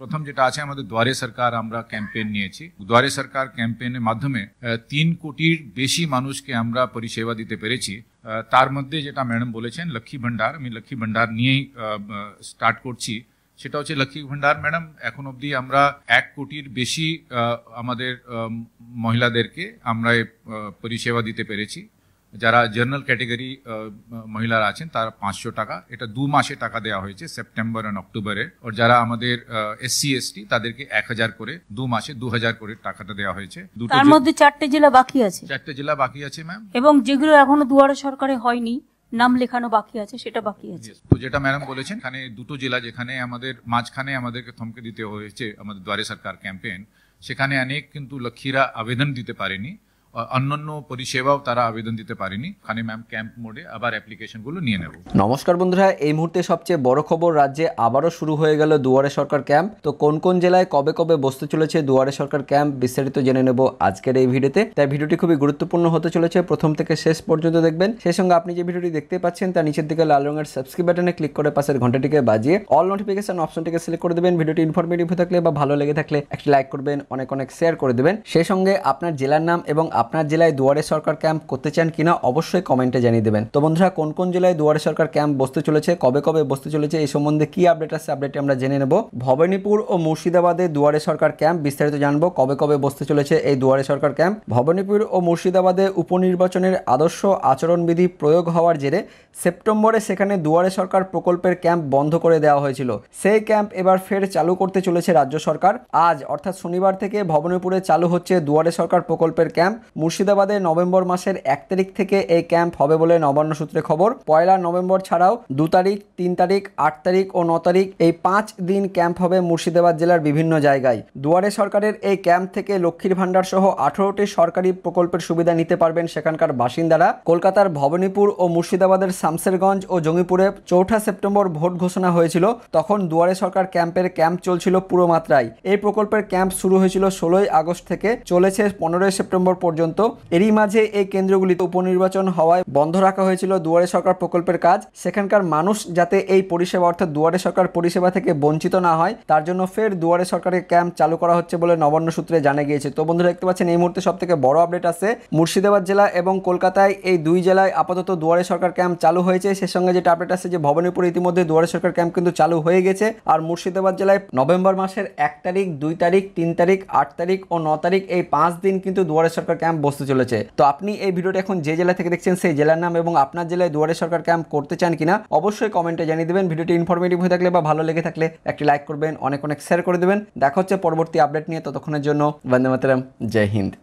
প্রথম যেটা আছে আমাদের дворе সরকার আমরা ক্যাম্পেইন নিয়েছি дворе সরকার ক্যাম্পেইনের মাধ্যমে 3 কোটির বেশি মানুষকে আমরা পরিষেবা দিতে পেরেছি তার মধ্যে যেটা ম্যাডাম বলেছেন লক্ষী ভান্ডার আমি লক্ষী ভান্ডার নিয়েই স্টার্ট করছি সেটা হচ্ছে লক্ষী ভান্ডার ম্যাডাম এখন অবধি আমরা 1 কোটির বেশি আমাদের মহিলাদেরকে আমরা পরিষেবা দিতে পেরেছি যারা জেনারেল ক্যাটেগরি মহিলারা আছেন তারা পাঁচশো টাকা এটা দু মাসে টাকা দেওয়া হয়েছে সেপ্টেম্বর অ্যান্ড অক্টোবরে আর যারা আমাদের এসসি এসটি তাদেরকে এক হাজার করে দু মাসে দু হাজার করে টাকাটা দেওয়া হয়েছে তার মধ্যে চারটে জেলা বাকি আছে চারটে জেলা বাকি আছে ম্যাম এবং যেগুলো এখনো দুয়ারে সরকারে হয়নি নাম লেখানো বাকি আছে সেটা বাকি আছে তো যেটা ম্যাডাম বলেছেন এখানে দুটো জেলা যেখানে আমাদের মাঝখানে আমাদেরকে থমকে দিতে হয়েছে আমাদের দুয়ারে সরকার ক্যাম্পেইন সেখানে অনেক কিন্তু লক্ষীরা আবেদন দিতে পারেনি অন্যান্য পরিষেবাও তারা আবেদন দিতে পারেনি খানে ম্যাম ক্যাম্প মোডে আবার অ্যাপ্লিকেশনগুলো নিয়ে নেব নমস্কার বন্ধুরা এই মুহূর্তে সবচেয়ে বড় খবর রাজ্যে আবারও শুরু হয়ে গেল দুয়ারে সরকার ক্যাম্প তো কোন কোন জেলায় কবে কবে বসতে চলেছে দুয়ারে সরকার ক্যাম্প বিস্তারিত জেনে নেব আজকের এই ভিডিওতে তাই ভিডিওটি খুবই গুরুত্বপূর্ণ হতে চলেছে প্রথম থেকে শেষ পর্যন্ত দেখবেন সেই সঙ্গে আপনি যে ভিডিওটি দেখতে পাচ্ছেন তার নিচের দিকে লাল রঙের সাবস্ক্রাইব বাটনে ক্লিক করে পাশের ঘন্টাটিকে বাজিয়ে অল নোটিফিকেশন অপশনটিকে সিলেক্ট করে দেবেন ভিডিওটি ইনফরমেটিভ থাকলে বা ভালো লেগে থাকলে একটি লাইক করবেন অনেক অনেক শেয়ার করে দেবেন সেই সঙ্গে আপনার জেলার নাম এবং আপনার জেলায় দুয়ারে সরকার ক্যাম্প করতে চান কিনা অবশ্যই কমেন্টে জানিয়ে দেবেন তো বন্ধুরা কোন কোন জেলায় দুয়ারে সরকার ক্যাম্প বসতে চলেছে কবে কবে বসতে চলেছে এই সম্বন্ধে কি আপডেট আছে আপডেটটি আমরা জেনে নেব ভবানীপুর ও মুর্শিদাবাদে দুয়ারে সরকার ক্যাম্প বিস্তারিত জানবো কবে কবে বসতে চলেছে এই দুয়ারে সরকার ক্যাম্প ভবানীপুর ও মুর্শিদাবাদে উপনির্বাচনের আদর্শ আচরণবিধি প্রয়োগ হওয়ার জেরে সেপ্টেম্বরে সেখানে দুয়ারে সরকার প্রকল্পের ক্যাম্প বন্ধ করে দেওয়া হয়েছিল সেই ক্যাম্প এবার ফের চালু করতে চলেছে রাজ্য সরকার আজ অর্থাৎ শনিবার থেকে ভবনীপুরে চালু হচ্ছে দুয়ারে সরকার প্রকল্পের ক্যাম্প মুর্শিদাবাদে নভেম্বর মাসের এক তারিখ থেকে এই ক্যাম্প হবে বলে নবান্ন সূত্রে খবর পয়লা নভেম্বর ছাড়াও দু তারিখ তিন তারিখ আট তারিখ ও ন তারিখ এই পাঁচ দিন ক্যাম্প হবে মুর্শিদাবাদ জেলার বিভিন্ন জায়গায় দুয়ারে সরকারের এই ক্যাম্প থেকে লক্ষ্মীর ভাণ্ডার সহ আঠারোটি সরকারি প্রকল্পের সুবিধা নিতে পারবেন সেখানকার বাসিন্দারা কলকাতার ভবনীপুর ও মুর্শিদাবাদের শামসেরগঞ্জ ও জঙ্গিপুরে চৌঠা সেপ্টেম্বর ভোট ঘোষণা হয়েছিল তখন দুয়ারে সরকার ক্যাম্পের ক্যাম্প চলছিল পুরো মাত্রায় এই প্রকল্পের ক্যাম্প শুরু হয়েছিল ষোলোই আগস্ট থেকে চলেছে পনেরোই সেপ্টেম্বর পর্যন্ত পর্যন্ত এরই মাঝে এই কেন্দ্রগুলিতে উপনির্বাচন হওয়ায় বন্ধ রাখা হয়েছিল দুয়ারে সরকার প্রকল্পের কাজ সেখানকার মানুষ যাতে এই পরিষেবা অর্থাৎ দুয়ারে সরকার পরিষেবা থেকে বঞ্চিত না হয় তার জন্য ফের দুয়ারে সরকারের ক্যাম্প চালু করা হচ্ছে বলে নবান্ন সূত্রে জানা গিয়েছে তো বন্ধুরা দেখতে পাচ্ছেন এই মুহূর্তে সবথেকে বড় আপডেট আছে মুর্শিদাবাদ জেলা এবং কলকাতায় এই দুই জেলায় আপাতত দুয়ারে সরকার ক্যাম্প চালু হয়েছে সে সঙ্গে যেটা আপডেট আছে যে ভবনীপুর ইতিমধ্যে দুয়ারে সরকার ক্যাম্প কিন্তু চালু হয়ে গেছে আর মুর্শিদাবাদ জেলায় নভেম্বর মাসের এক তারিখ দুই তারিখ তিন তারিখ আট তারিখ ও ন তারিখ এই পাঁচ দিন কিন্তু দুয়ারে সরকার ক্যাম্প ক্যাম্প বসতে চলেছে তো আপনি এই ভিডিওটি এখন যে জেলা থেকে দেখছেন সেই জেলার নাম এবং আপনার জেলায় দুয়ারে সরকার ক্যাম্প করতে চান কিনা অবশ্যই কমেন্টে জানিয়ে দেবেন ভিডিওটি ইনফরমেটিভ হয়ে থাকলে বা ভালো লেগে থাকলে একটি লাইক করবেন অনেক অনেক শেয়ার করে দেবেন দেখা হচ্ছে পরবর্তী আপডেট নিয়ে ততক্ষণের জন্য বন্দে মাতারাম জয় হিন্দ